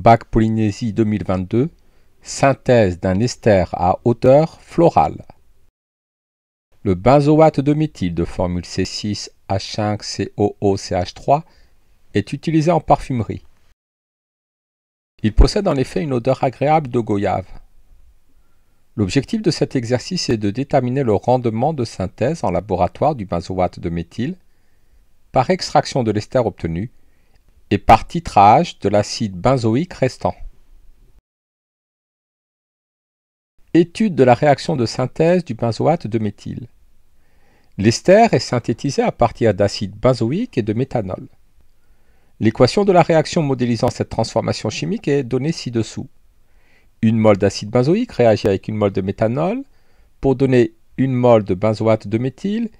Bac Polynésie 2022, synthèse d'un ester à hauteur florale. Le benzoate de méthyle de formule C6H5COOCH3 est utilisé en parfumerie. Il possède en effet une odeur agréable de goyave. L'objectif de cet exercice est de déterminer le rendement de synthèse en laboratoire du benzoate de méthyle par extraction de l'ester obtenu et par titrage de l'acide benzoïque restant. Étude de la réaction de synthèse du benzoate de méthyle. L'ester est synthétisé à partir d'acide benzoïque et de méthanol. L'équation de la réaction modélisant cette transformation chimique est donnée ci-dessous. Une mole d'acide benzoïque réagit avec une mole de méthanol pour donner une mole de benzoate de méthyle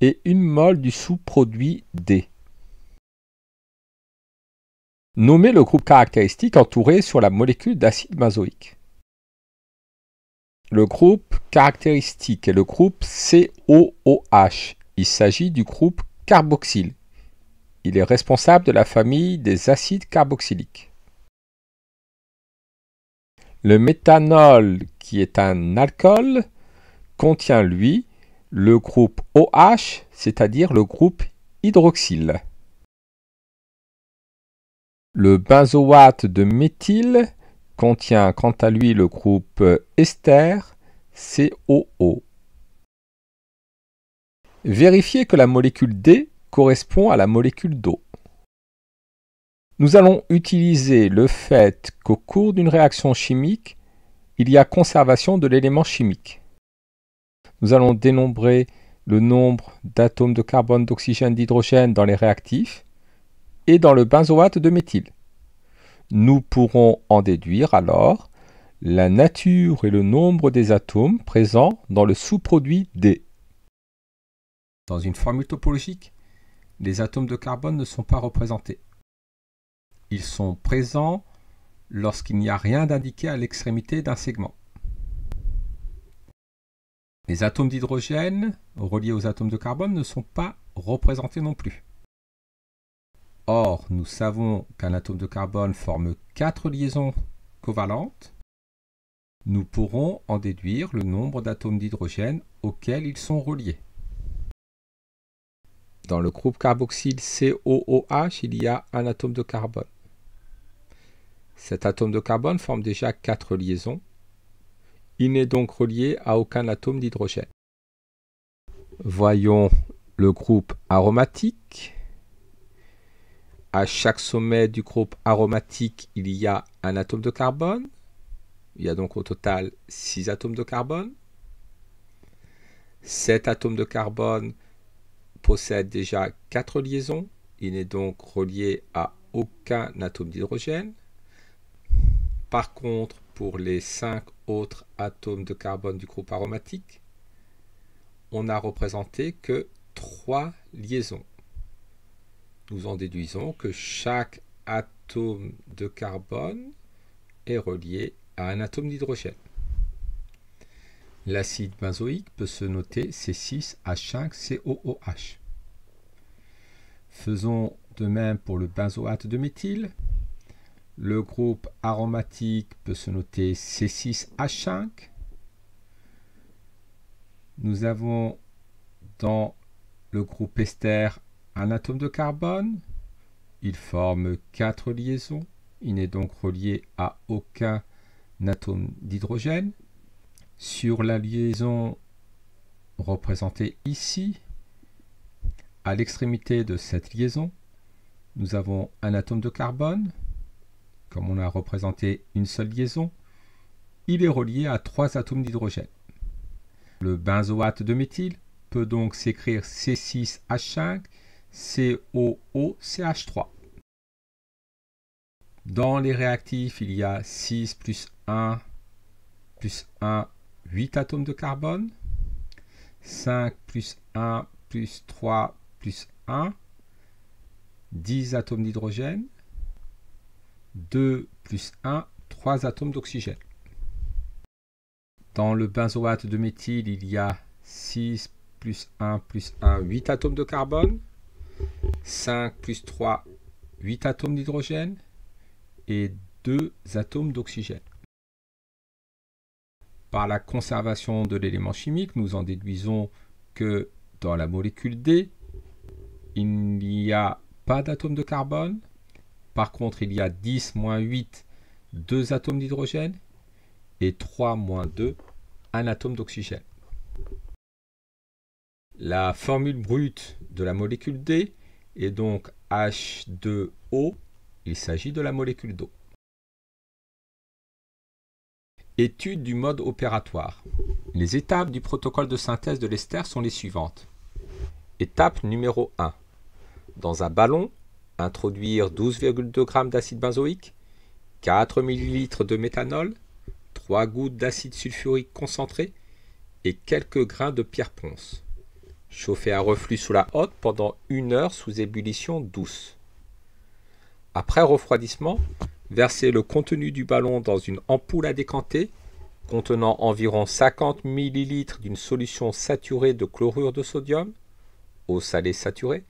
et une mole du sous-produit D. Nommez le groupe caractéristique entouré sur la molécule d'acide benzoïque. Le groupe caractéristique est le groupe COOH. Il s'agit du groupe carboxyle. Il est responsable de la famille des acides carboxyliques. Le méthanol, qui est un alcool, contient lui le groupe OH, c'est-à-dire le groupe hydroxyle. Le benzoate de méthyle contient quant à lui le groupe ester COO. Vérifiez que la molécule D correspond à la molécule d'eau. Nous allons utiliser le fait qu'au cours d'une réaction chimique, il y a conservation de l'élément chimique. Nous allons dénombrer le nombre d'atomes de carbone, d'oxygène, d'hydrogène dans les réactifs et dans le benzoate de méthyle. Nous pourrons en déduire alors la nature et le nombre des atomes présents dans le sous-produit D. Dans une formule topologique, les atomes de carbone ne sont pas représentés. Ils sont présents lorsqu'il n'y a rien d'indiqué à l'extrémité d'un segment. Les atomes d'hydrogène reliés aux atomes de carbone ne sont pas représentés non plus. Or, nous savons qu'un atome de carbone forme quatre liaisons covalentes. Nous pourrons en déduire le nombre d'atomes d'hydrogène auxquels ils sont reliés. Dans le groupe carboxyle COOH, il y a un atome de carbone. Cet atome de carbone forme déjà quatre liaisons. Il n'est donc relié à aucun atome d'hydrogène. Voyons le groupe aromatique à chaque sommet du groupe aromatique, il y a un atome de carbone. Il y a donc au total 6 atomes de carbone. Cet atome de carbone possède déjà 4 liaisons. Il n'est donc relié à aucun atome d'hydrogène. Par contre, pour les 5 autres atomes de carbone du groupe aromatique, on n'a représenté que 3 liaisons nous en déduisons que chaque atome de carbone est relié à un atome d'hydrogène. L'acide benzoïque peut se noter C6H5COOH. Faisons de même pour le benzoate de méthyle. Le groupe aromatique peut se noter C6H5. Nous avons dans le groupe ester un atome de carbone. Il forme quatre liaisons. Il n'est donc relié à aucun atome d'hydrogène. Sur la liaison représentée ici, à l'extrémité de cette liaison, nous avons un atome de carbone. Comme on a représenté une seule liaison, il est relié à trois atomes d'hydrogène. Le benzoate de méthyle peut donc s'écrire C6H5 COOCH3. Dans les réactifs, il y a 6 plus 1 plus 1, 8 atomes de carbone. 5 plus 1 plus 3 plus 1, 10 atomes d'hydrogène. 2 plus 1, 3 atomes d'oxygène. Dans le benzoate de méthyle, il y a 6 plus 1 plus 1, 8 atomes de carbone. 5 plus 3, 8 atomes d'hydrogène et 2 atomes d'oxygène. Par la conservation de l'élément chimique, nous en déduisons que dans la molécule D, il n'y a pas d'atome de carbone. Par contre, il y a 10 moins 8, 2 atomes d'hydrogène et 3 moins 2, 1 atome d'oxygène. La formule brute de la molécule D et donc H2O, il s'agit de la molécule d'eau. Étude du mode opératoire. Les étapes du protocole de synthèse de l'ester sont les suivantes. Étape numéro 1. Dans un ballon, introduire 12,2 g d'acide benzoïque, 4 ml de méthanol, 3 gouttes d'acide sulfurique concentré et quelques grains de pierre ponce. Chauffez à reflux sous la hotte pendant une heure sous ébullition douce. Après refroidissement, versez le contenu du ballon dans une ampoule à décanter contenant environ 50 ml d'une solution saturée de chlorure de sodium, eau salée saturée,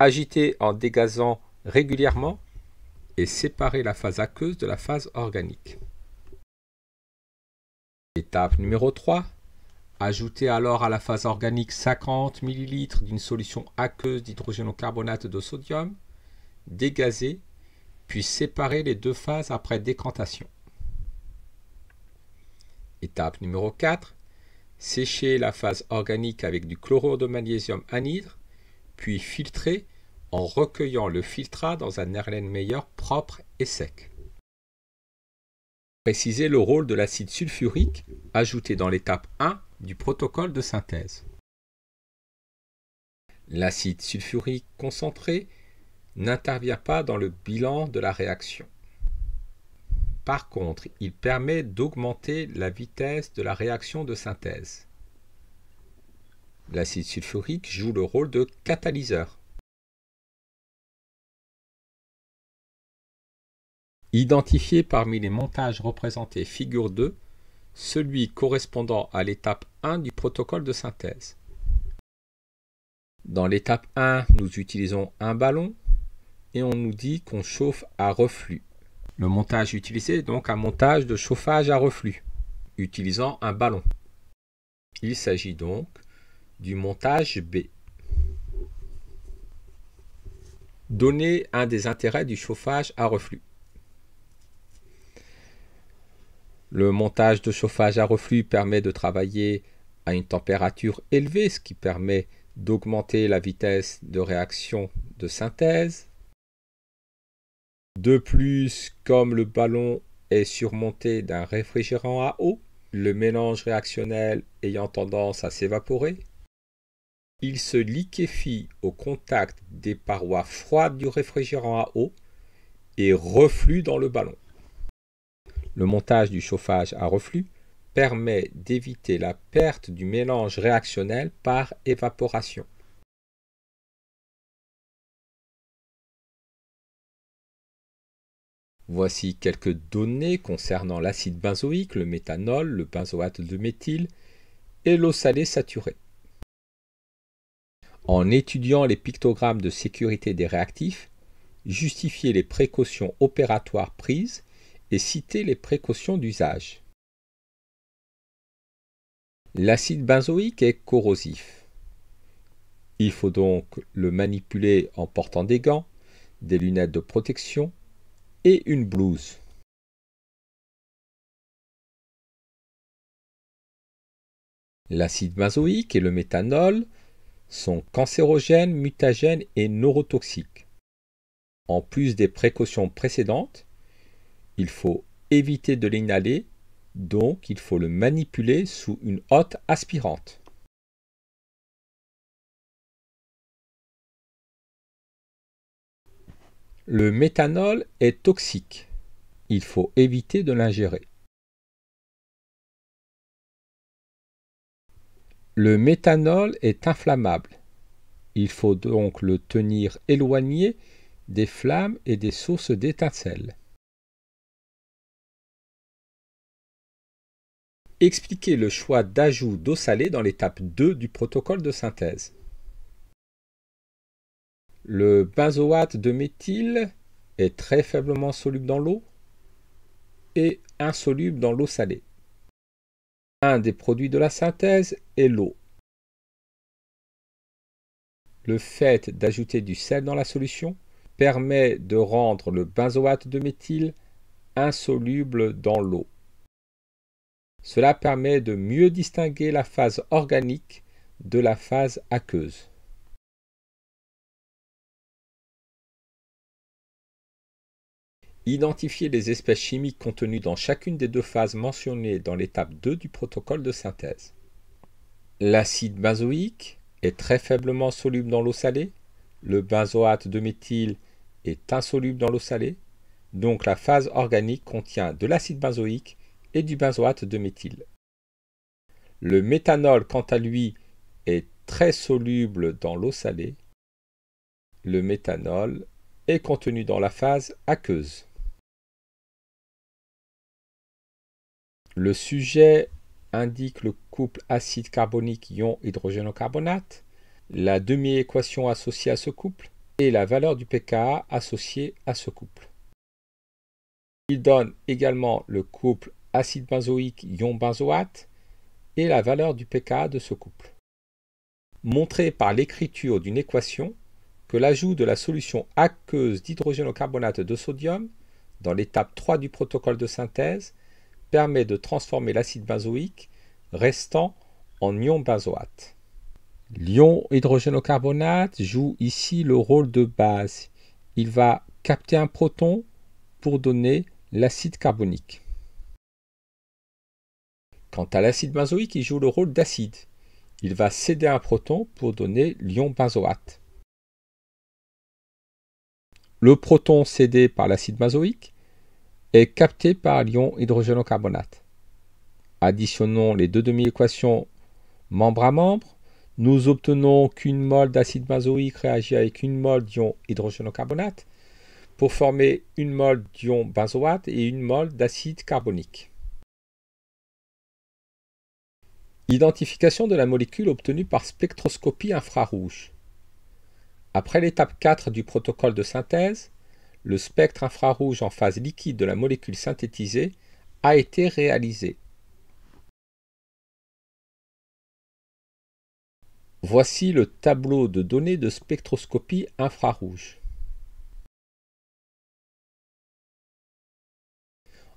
agitez en dégazant régulièrement et séparez la phase aqueuse de la phase organique. Étape numéro 3. Ajoutez alors à la phase organique 50 ml d'une solution aqueuse d'hydrogénocarbonate de sodium, dégazez, puis séparez les deux phases après décantation. Étape numéro 4. Séchez la phase organique avec du chlorure de magnésium anhydre, puis filtrez en recueillant le filtrat dans un Erlenmeyer propre et sec préciser le rôle de l'acide sulfurique ajouté dans l'étape 1 du protocole de synthèse. L'acide sulfurique concentré n'intervient pas dans le bilan de la réaction. Par contre, il permet d'augmenter la vitesse de la réaction de synthèse. L'acide sulfurique joue le rôle de catalyseur. Identifier parmi les montages représentés figure 2 celui correspondant à l'étape 1 du protocole de synthèse. Dans l'étape 1, nous utilisons un ballon et on nous dit qu'on chauffe à reflux. Le montage utilisé est donc un montage de chauffage à reflux utilisant un ballon. Il s'agit donc du montage B. Donner un des intérêts du chauffage à reflux. Le montage de chauffage à reflux permet de travailler à une température élevée, ce qui permet d'augmenter la vitesse de réaction de synthèse. De plus, comme le ballon est surmonté d'un réfrigérant à eau, le mélange réactionnel ayant tendance à s'évaporer, il se liquéfie au contact des parois froides du réfrigérant à eau et reflue dans le ballon. Le montage du chauffage à reflux permet d'éviter la perte du mélange réactionnel par évaporation. Voici quelques données concernant l'acide benzoïque, le méthanol, le benzoate de méthyle et l'eau salée saturée. En étudiant les pictogrammes de sécurité des réactifs, justifiez les précautions opératoires prises et citer les précautions d'usage. L'acide benzoïque est corrosif. Il faut donc le manipuler en portant des gants, des lunettes de protection et une blouse. L'acide benzoïque et le méthanol sont cancérogènes, mutagènes et neurotoxiques. En plus des précautions précédentes, il faut éviter de l'inhaler, donc il faut le manipuler sous une hotte aspirante. Le méthanol est toxique. Il faut éviter de l'ingérer. Le méthanol est inflammable. Il faut donc le tenir éloigné des flammes et des sources d'étincelles. Expliquez le choix d'ajout d'eau salée dans l'étape 2 du protocole de synthèse. Le benzoate de méthyle est très faiblement soluble dans l'eau et insoluble dans l'eau salée. Un des produits de la synthèse est l'eau. Le fait d'ajouter du sel dans la solution permet de rendre le benzoate de méthyle insoluble dans l'eau. Cela permet de mieux distinguer la phase organique de la phase aqueuse. Identifier les espèces chimiques contenues dans chacune des deux phases mentionnées dans l'étape 2 du protocole de synthèse. L'acide benzoïque est très faiblement soluble dans l'eau salée. Le benzoate de méthyle est insoluble dans l'eau salée. Donc la phase organique contient de l'acide benzoïque et du benzoate de méthyle. Le méthanol, quant à lui, est très soluble dans l'eau salée. Le méthanol est contenu dans la phase aqueuse. Le sujet indique le couple acide carbonique ion hydrogénocarbonate, la demi-équation associée à ce couple et la valeur du pKa associée à ce couple. Il donne également le couple acide benzoïque ion benzoate et la valeur du pKa de ce couple. Montrer par l'écriture d'une équation que l'ajout de la solution aqueuse d'hydrogénocarbonate de sodium dans l'étape 3 du protocole de synthèse permet de transformer l'acide benzoïque restant en ion benzoate. L'ion hydrogénocarbonate joue ici le rôle de base. Il va capter un proton pour donner l'acide carbonique. Quant à l'acide benzoïque, il joue le rôle d'acide. Il va céder un proton pour donner l'ion benzoate. Le proton cédé par l'acide benzoïque est capté par l'ion hydrogénocarbonate. Additionnons les deux demi-équations membre à membre, nous obtenons qu'une mole d'acide benzoïque réagit avec une mole d'ion hydrogénocarbonate pour former une mole d'ion benzoate et une mole d'acide carbonique. Identification de la molécule obtenue par spectroscopie infrarouge. Après l'étape 4 du protocole de synthèse, le spectre infrarouge en phase liquide de la molécule synthétisée a été réalisé. Voici le tableau de données de spectroscopie infrarouge.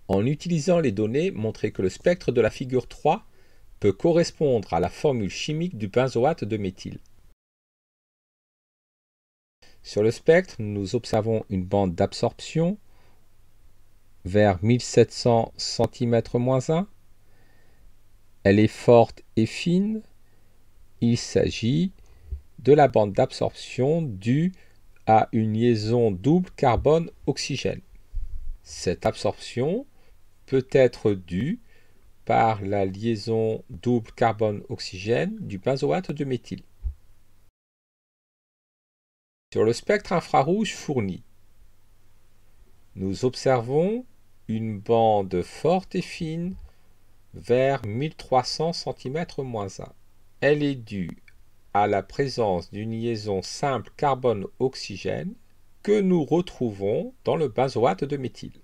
En utilisant les données montrées que le spectre de la figure 3 correspondre à la formule chimique du benzoate de méthyle. Sur le spectre, nous observons une bande d'absorption vers 1700 cm-1. Elle est forte et fine. Il s'agit de la bande d'absorption due à une liaison double carbone-oxygène. Cette absorption peut être due par la liaison double carbone-oxygène du benzoate de méthyle. Sur le spectre infrarouge fourni, nous observons une bande forte et fine vers 1300 cm-1. Elle est due à la présence d'une liaison simple carbone-oxygène que nous retrouvons dans le benzoate de méthyle.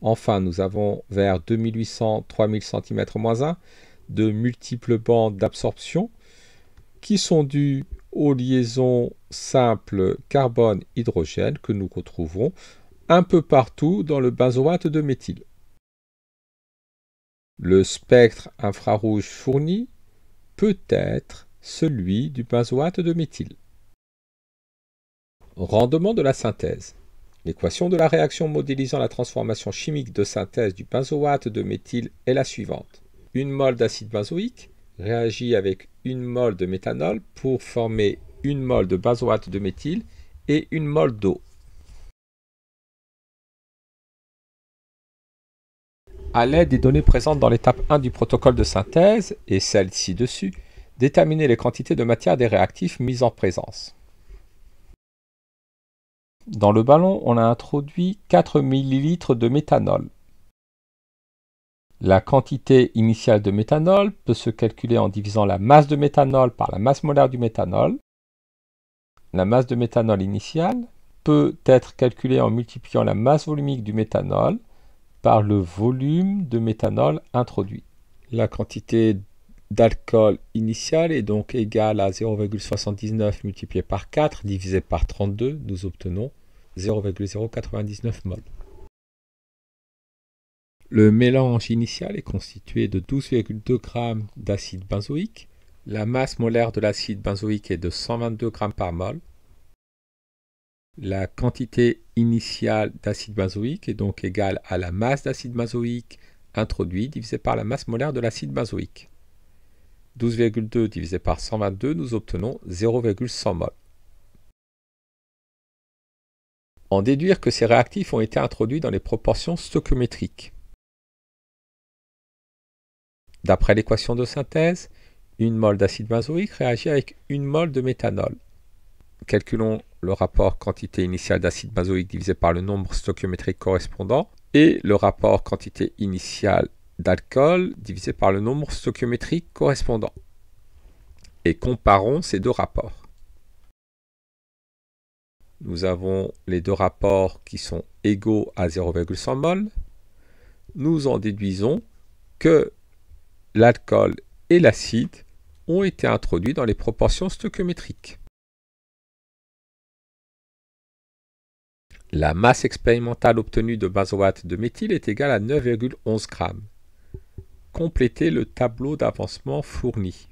Enfin, nous avons vers 2800-3000 cm-1 de multiples bandes d'absorption qui sont dues aux liaisons simples carbone-hydrogène que nous retrouvons un peu partout dans le benzoate de méthyle. Le spectre infrarouge fourni peut être celui du benzoate de méthyle. Rendement de la synthèse. L'équation de la réaction modélisant la transformation chimique de synthèse du benzoate de méthyle est la suivante. Une molle d'acide benzoïque réagit avec une molle de méthanol pour former une molle de benzoate de méthyle et une molle d'eau. A l'aide des données présentes dans l'étape 1 du protocole de synthèse et celle ci-dessus, déterminez les quantités de matière des réactifs mises en présence. Dans le ballon, on a introduit 4 ml de méthanol. La quantité initiale de méthanol peut se calculer en divisant la masse de méthanol par la masse molaire du méthanol. La masse de méthanol initiale peut être calculée en multipliant la masse volumique du méthanol par le volume de méthanol introduit. La quantité d'alcool initiale est donc égale à 0,79 multiplié par 4 divisé par 32, nous obtenons 0,099 mol. Le mélange initial est constitué de 12,2 g d'acide benzoïque. La masse molaire de l'acide benzoïque est de 122 g par mol. La quantité initiale d'acide benzoïque est donc égale à la masse d'acide benzoïque introduite divisé par la masse molaire de l'acide benzoïque. 12,2 divisé par 122, nous obtenons 0,100 mol en déduire que ces réactifs ont été introduits dans les proportions stoichiométriques. D'après l'équation de synthèse, une mole d'acide benzoïque réagit avec une mole de méthanol. Calculons le rapport quantité initiale d'acide benzoïque divisé par le nombre stoichiométrique correspondant et le rapport quantité initiale d'alcool divisé par le nombre stoichiométrique correspondant. Et comparons ces deux rapports. Nous avons les deux rapports qui sont égaux à 0,100 mol. Nous en déduisons que l'alcool et l'acide ont été introduits dans les proportions stoichiométriques. La masse expérimentale obtenue de basoate de méthyle est égale à 9,11 g. Complétez le tableau d'avancement fourni.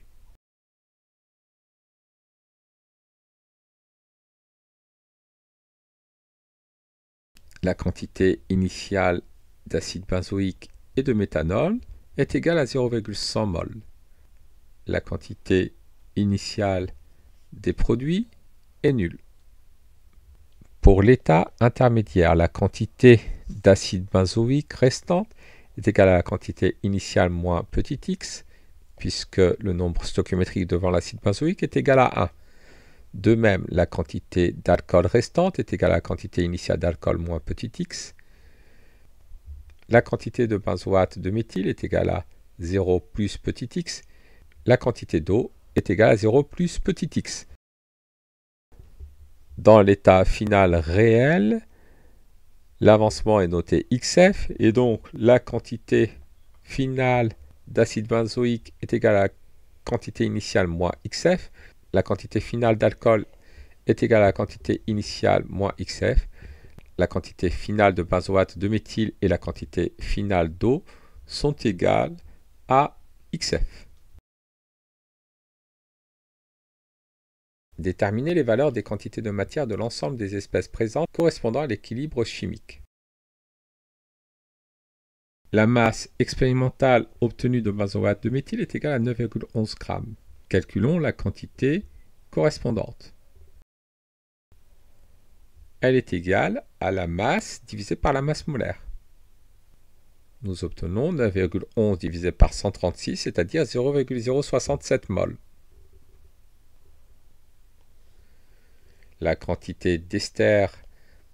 La quantité initiale d'acide benzoïque et de méthanol est égale à 0,100 mol. La quantité initiale des produits est nulle. Pour l'état intermédiaire, la quantité d'acide benzoïque restante est égale à la quantité initiale moins petit x, puisque le nombre stoichiométrique devant l'acide benzoïque est égal à 1. De même, la quantité d'alcool restante est égale à la quantité initiale d'alcool moins petit x. La quantité de benzoate de méthyle est égale à 0 plus petit x. La quantité d'eau est égale à 0 plus petit x. Dans l'état final réel, l'avancement est noté xf et donc la quantité finale d'acide benzoïque est égale à la quantité initiale moins xf. La quantité finale d'alcool est égale à la quantité initiale moins XF. La quantité finale de benzoate de méthyle et la quantité finale d'eau sont égales à XF. Déterminer les valeurs des quantités de matière de l'ensemble des espèces présentes correspondant à l'équilibre chimique. La masse expérimentale obtenue de benzoate de méthyle est égale à 9,11 g. Calculons la quantité correspondante. Elle est égale à la masse divisée par la masse molaire. Nous obtenons 9,11 divisé par 136, c'est-à-dire 0,067 mol. La quantité d'ester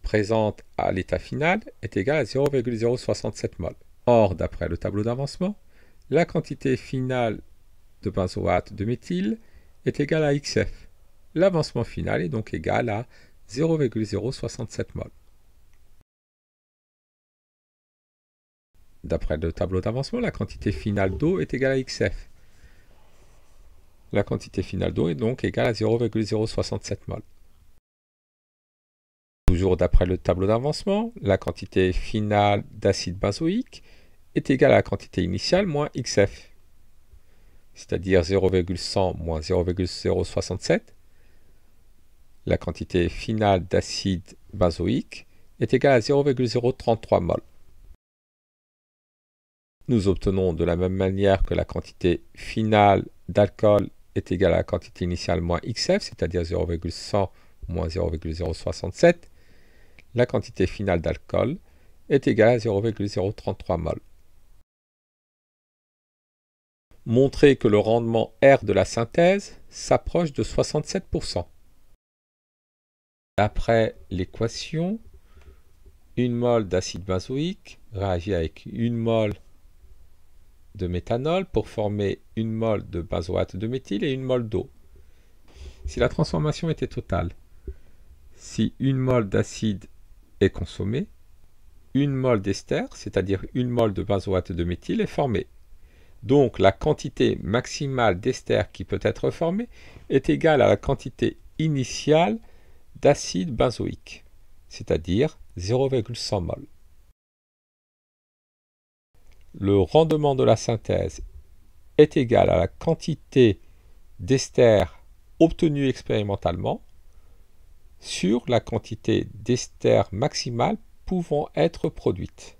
présente à l'état final est égale à 0,067 mol. Or, d'après le tableau d'avancement, la quantité finale de benzoate de méthyle est égal à XF. L'avancement final est donc égal à 0,067 mol. D'après le tableau d'avancement, la quantité finale d'eau est égale à XF. La quantité finale d'eau est donc égale à 0,067 mol. Toujours d'après le tableau d'avancement, la quantité finale d'acide benzoïque est égale à la quantité initiale moins XF c'est-à-dire 0,100 moins 0,067, la quantité finale d'acide basoïque est égale à 0,033 mol. Nous obtenons de la même manière que la quantité finale d'alcool est égale à la quantité initiale moins XF, c'est-à-dire 0,100 moins 0,067, la quantité finale d'alcool est égale à 0,033 mol montrer que le rendement R de la synthèse s'approche de 67%. D'après l'équation, une molle d'acide benzoïque réagit avec une mole de méthanol pour former une mole de benzoate de méthyle et une molle d'eau. Si la transformation était totale, si une molle d'acide est consommée, une molle d'ester, c'est-à-dire une molle de benzoate de méthyle, est formée. Donc la quantité maximale d'ester qui peut être formée est égale à la quantité initiale d'acide benzoïque, c'est-à-dire 0,100 mol. Le rendement de la synthèse est égal à la quantité d'ester obtenue expérimentalement sur la quantité d'ester maximale pouvant être produite.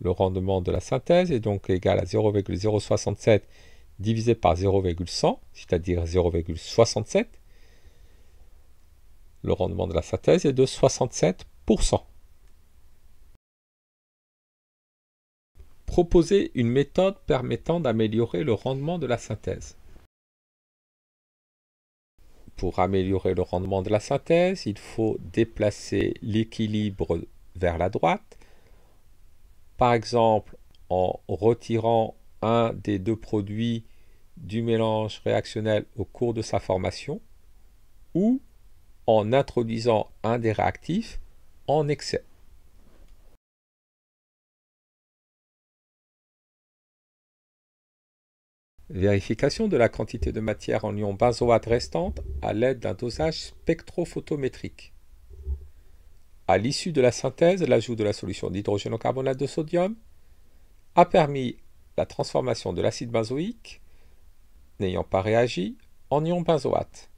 Le rendement de la synthèse est donc égal à 0,067 divisé par 0,100, c'est-à-dire 0,67. Le rendement de la synthèse est de 67%. Proposer une méthode permettant d'améliorer le rendement de la synthèse. Pour améliorer le rendement de la synthèse, il faut déplacer l'équilibre vers la droite par exemple en retirant un des deux produits du mélange réactionnel au cours de sa formation ou en introduisant un des réactifs en excès. Vérification de la quantité de matière en ion basoate restante à l'aide d'un dosage spectrophotométrique à l'issue de la synthèse, l'ajout de la solution d'hydrogène de sodium a permis la transformation de l'acide benzoïque, n'ayant pas réagi, en ion benzoate.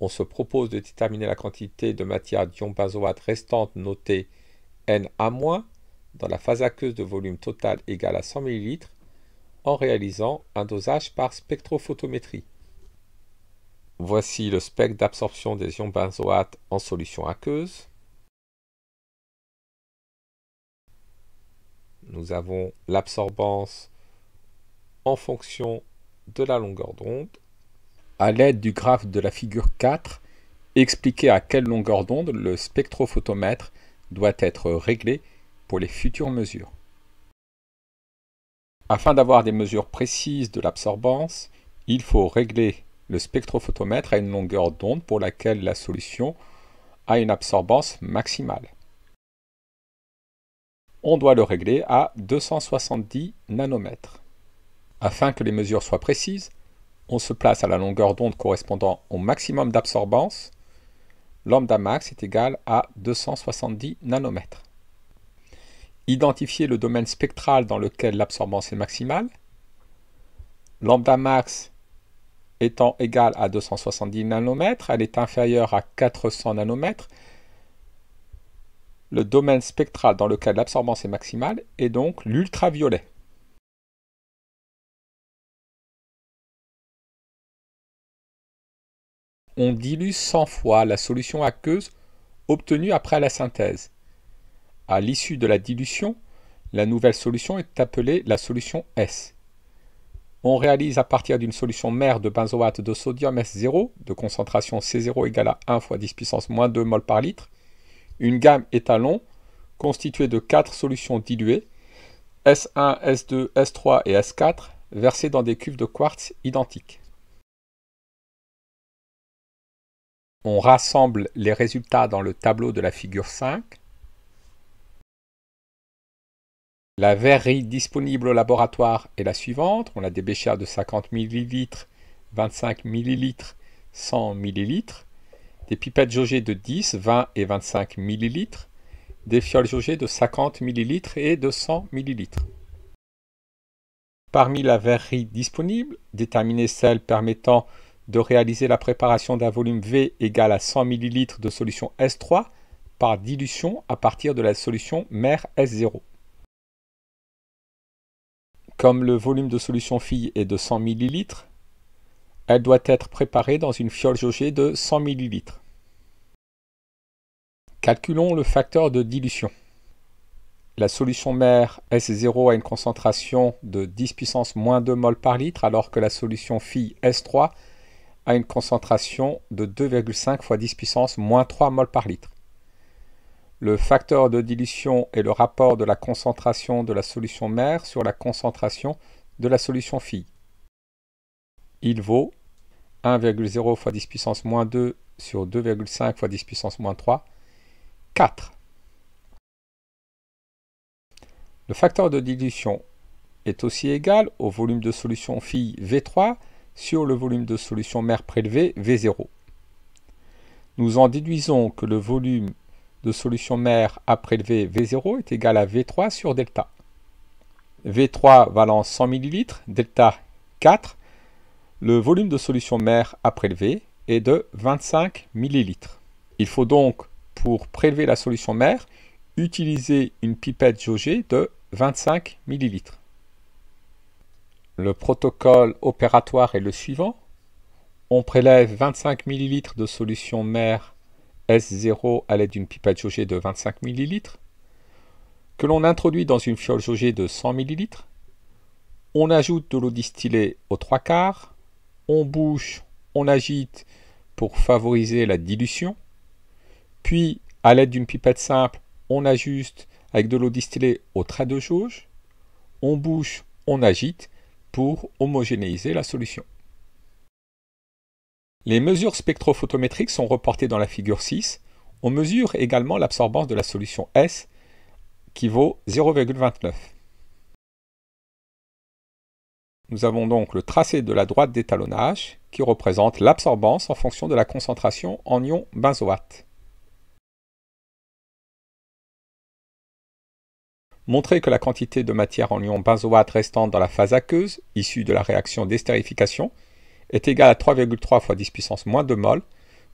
On se propose de déterminer la quantité de matière d'ion benzoate restante notée Na- dans la phase aqueuse de volume total égal à 100 ml en réalisant un dosage par spectrophotométrie. Voici le spectre d'absorption des ions benzoates en solution aqueuse. Nous avons l'absorbance en fonction de la longueur d'onde. À l'aide du graphe de la figure 4, expliquez à quelle longueur d'onde le spectrophotomètre doit être réglé pour les futures mesures. Afin d'avoir des mesures précises de l'absorbance, il faut régler le spectrophotomètre a une longueur d'onde pour laquelle la solution a une absorbance maximale. On doit le régler à 270 nanomètres. Afin que les mesures soient précises, on se place à la longueur d'onde correspondant au maximum d'absorbance. Lambda max est égal à 270 nanomètres. Identifier le domaine spectral dans lequel l'absorbance est maximale. Lambda max étant égale à 270 nanomètres, elle est inférieure à 400 nanomètres. Le domaine spectral dans lequel l'absorbance est maximale est donc l'ultraviolet. On dilue 100 fois la solution aqueuse obtenue après la synthèse. À l'issue de la dilution, la nouvelle solution est appelée la solution S on réalise à partir d'une solution mère de benzoate de sodium S0, de concentration C0 égale à 1 fois 10 puissance moins 2 mol par litre, une gamme étalon constituée de 4 solutions diluées, S1, S2, S3 et S4, versées dans des cuves de quartz identiques. On rassemble les résultats dans le tableau de la figure 5. La verrerie disponible au laboratoire est la suivante. On a des béchères de 50 ml, 25 ml, 100 ml, des pipettes jaugées de 10, 20 et 25 ml, des fioles jaugées de 50 ml et de 100 ml. Parmi la verrerie disponible, déterminez celle permettant de réaliser la préparation d'un volume V égal à 100 ml de solution S3 par dilution à partir de la solution mère S0. Comme le volume de solution fille est de 100 ml, elle doit être préparée dans une fiole jaugée de 100 ml. Calculons le facteur de dilution. La solution mère S0 a une concentration de 10 puissance moins 2 mol par litre, alors que la solution fille S3 a une concentration de 2,5 fois 10 puissance moins 3 mol par litre le facteur de dilution est le rapport de la concentration de la solution mère sur la concentration de la solution fille. Il vaut 1,0 fois 10 puissance moins 2 sur 2,5 fois 10 puissance moins 3, 4. Le facteur de dilution est aussi égal au volume de solution fille V3 sur le volume de solution mère prélevé V0. Nous en déduisons que le volume de solution mère à prélever V0 est égal à V3 sur delta. V3 valant 100 ml, delta 4, le volume de solution mère à prélever est de 25 ml. Il faut donc, pour prélever la solution mère, utiliser une pipette jaugée de 25 ml. Le protocole opératoire est le suivant. On prélève 25 ml de solution mère S0 à l'aide d'une pipette jaugée de 25 ml, que l'on introduit dans une fiole jaugée de 100 ml. On ajoute de l'eau distillée aux trois quarts, on bouche, on agite pour favoriser la dilution. Puis, à l'aide d'une pipette simple, on ajuste avec de l'eau distillée au trait de jauge. On bouche, on agite pour homogénéiser la solution. Les mesures spectrophotométriques sont reportées dans la figure 6. On mesure également l'absorbance de la solution S qui vaut 0,29. Nous avons donc le tracé de la droite d'étalonnage qui représente l'absorbance en fonction de la concentration en ions benzoate. Montrer que la quantité de matière en ions benzoate restante dans la phase aqueuse, issue de la réaction d'estérification, est égal à 3,3 fois 10 puissance moins 2 mol,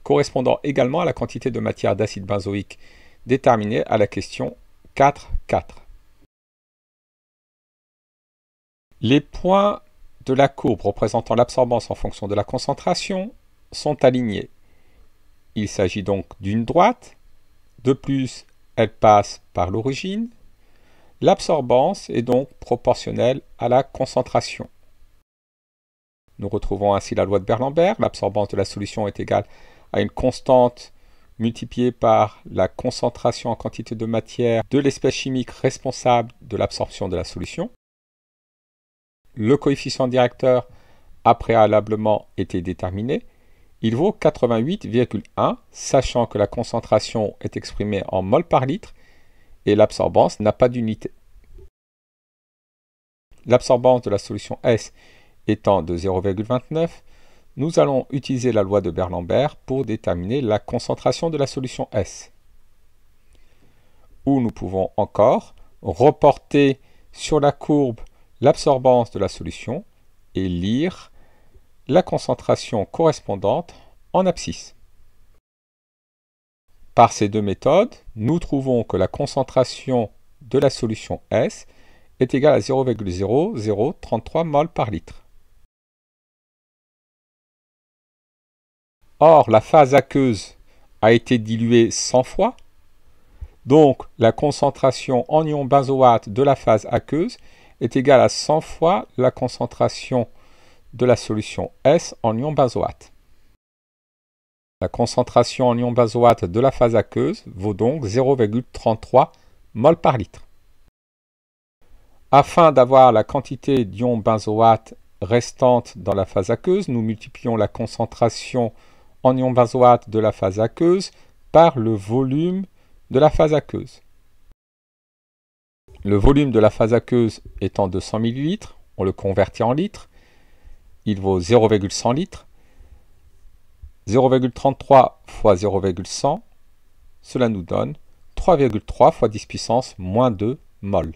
correspondant également à la quantité de matière d'acide benzoïque déterminée à la question 4.4. Les points de la courbe représentant l'absorbance en fonction de la concentration sont alignés. Il s'agit donc d'une droite. De plus, elle passe par l'origine. L'absorbance est donc proportionnelle à la concentration. Nous retrouvons ainsi la loi de Berlambert. L'absorbance de la solution est égale à une constante multipliée par la concentration en quantité de matière de l'espèce chimique responsable de l'absorption de la solution. Le coefficient directeur a préalablement été déterminé. Il vaut 88,1, sachant que la concentration est exprimée en mol par litre et l'absorbance n'a pas d'unité. L'absorbance de la solution S étant de 0,29, nous allons utiliser la loi de Berlambert pour déterminer la concentration de la solution S. Ou nous pouvons encore reporter sur la courbe l'absorbance de la solution et lire la concentration correspondante en abscisse. Par ces deux méthodes, nous trouvons que la concentration de la solution S est égale à 0,0033 mol par litre. Or, la phase aqueuse a été diluée 100 fois. Donc, la concentration en ion benzoate de la phase aqueuse est égale à 100 fois la concentration de la solution S en ion benzoate. La concentration en ion benzoate de la phase aqueuse vaut donc 0,33 mol par litre. Afin d'avoir la quantité d'ions benzoate restante dans la phase aqueuse, nous multiplions la concentration en ion benzoate de la phase aqueuse par le volume de la phase aqueuse. Le volume de la phase aqueuse étant de 100 ml, on le convertit en litres, il vaut 0,100 litres. 0,33 fois 0,100, cela nous donne 3,3 fois 10 puissance moins 2 mol.